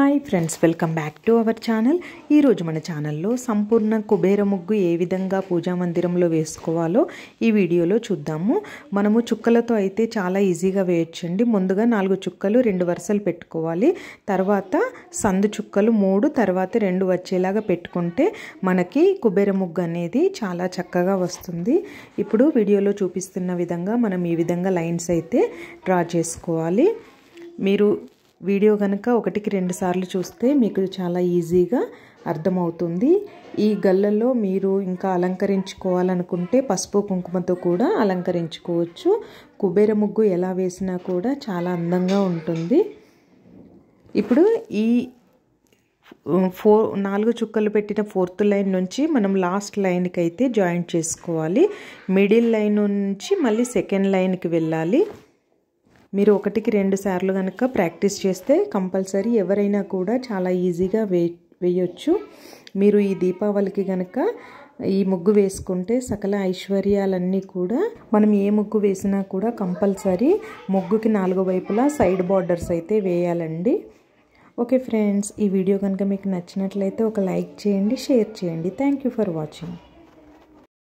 hi friends welcome back to our channel ఈరోజు మన ఛానల్లో సంపూర్ణ కుబేర ముగ్గు ఏ విధంగా పూజా మందిరంలో వేసుకోవాలో ఈ వీడియోలో చూద్దాము మనము చుక్కలతో అయితే చాలా ఈజీగా వేయొచ్చండి ముందుగా నాలుగు చుక్కలు రెండు వరుసలు పెట్టుకోవాలి తర్వాత సందు చుక్కలు మూడు తర్వాత రెండు వచ్చేలాగా పెట్టుకుంటే మనకి కుబేర ముగ్గు అనేది చాలా చక్కగా వస్తుంది ఇప్పుడు వీడియోలో చూపిస్తున్న విధంగా మనం ఈ విధంగా లైన్స్ అయితే డ్రా చేసుకోవాలి మీరు వీడియో కనుక ఒకటికి రెండు సార్లు చూస్తే మీకు చాలా ఈజీగా అర్థమవుతుంది ఈ గల్లలో మీరు ఇంకా అలంకరించుకోవాలనుకుంటే పసుపు కుంకుమతో కూడా అలంకరించుకోవచ్చు కుబేర ముగ్గు ఎలా వేసినా కూడా చాలా అందంగా ఉంటుంది ఇప్పుడు ఈ ఫో నాలుగు చుక్కలు పెట్టిన ఫోర్త్ లైన్ నుంచి మనం లాస్ట్ లైన్కి అయితే జాయింట్ చేసుకోవాలి మిడిల్ లైన్ నుంచి మళ్ళీ సెకండ్ లైన్కి వెళ్ళాలి మీరు ఒకటికి రెండు సార్లు కనుక ప్రాక్టీస్ చేస్తే కంపల్సరీ ఎవరైనా కూడా చాలా ఈజీగా వే వేయొచ్చు మీరు ఈ దీపావళికి కనుక ఈ ముగ్గు వేసుకుంటే సకల ఐశ్వర్యాలన్నీ కూడా మనం ఏ ముగ్గు వేసినా కూడా కంపల్సరీ ముగ్గుకి నాలుగు వైపులా సైడ్ బార్డర్స్ అయితే వేయాలండి ఓకే ఫ్రెండ్స్ ఈ వీడియో కనుక మీకు నచ్చినట్లయితే ఒక లైక్ చేయండి షేర్ చేయండి థ్యాంక్ ఫర్ వాచింగ్